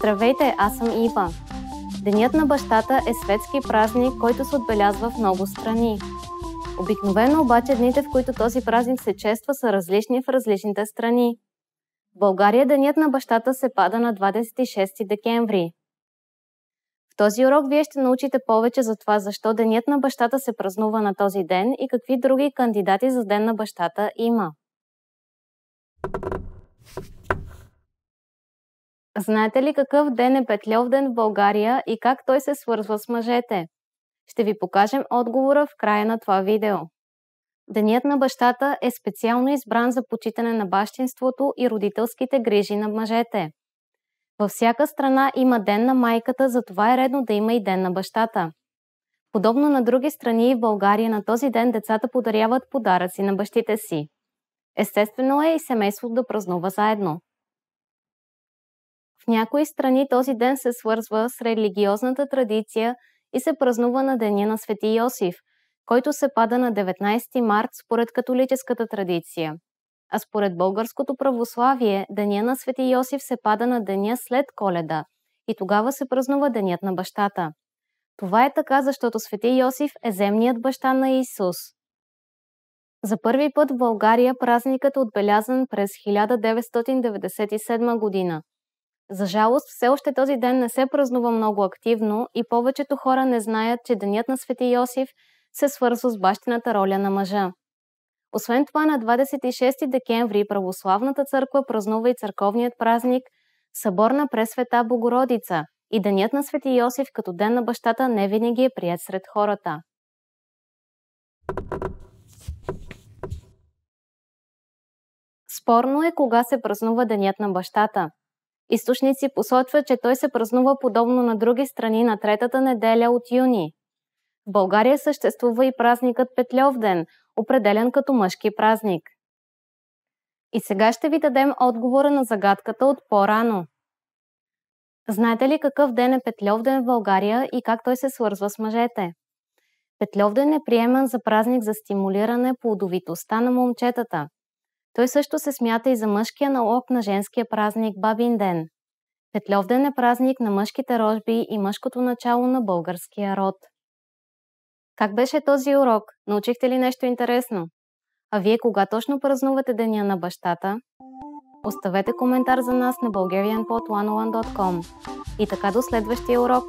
Здравейте, аз съм Ива. Денят на бащата е светски празник, който се отбелязва в много страни. Обикновено обаче дните, в които този празник се чества, са различни в различните страни. В България денят на бащата се пада на 26 декември. В този урок вие ще научите повече за това защо денят на бащата се празнува на този ден и какви други кандидати за ден на бащата има. Знаете ли какъв ден е Петлев ден в България и как той се свързва с мъжете? Ще ви покажем отговора в края на това видео. Денят на бащата е специално избран за почитане на бащинството и родителските грижи на мъжете. Във всяка страна има ден на майката, затова е редно да има и ден на бащата. Подобно на други страни в България на този ден децата подаряват подаръци на бащите си. Естествено е и семейството да празнува заедно. В някои страни този ден се свързва с религиозната традиция и се празнува на Деня на Свети Йосиф, който се пада на 19 март според католическата традиция. А според българското православие, Деня на Свети Йосиф се пада на деня след коледа и тогава се празнува Денят на бащата. Това е така, защото Свети Йосиф е земният баща на Исус. За първи път в България празникът е отбелязан през 1997 година. За жалост, все още този ден не се празнува много активно и повечето хора не знаят, че Денят на Свети Йосиф се свързва с бащината роля на мъжа. Освен това, на 26 декември Православната църква празнува и църковният празник Събор на Пресвета Богородица и Денят на Свети Йосиф като ден на бащата не винаги е прият сред хората. Спорно е кога се празнува Денят на бащата – Източници посочват, че той се празнува подобно на други страни на третата неделя от юни. В България съществува и празникът Петлев ден, определен като мъжки празник. И сега ще ви дадем отговора на загадката от по-рано. Знаете ли какъв ден е Петлев ден в България и как той се свързва с мъжете? Петлев ден е приеман за празник за стимулиране плодовитостта на момчетата – той също се смята и за мъжкия налог на женския празник Бабин ден. Петлевден е празник на мъжките рожби и мъжкото начало на българския род. Как беше този урок? Научихте ли нещо интересно? А вие кога точно празнувате Деня на бащата? Оставете коментар за нас на bulgarianpod101.com И така до следващия урок!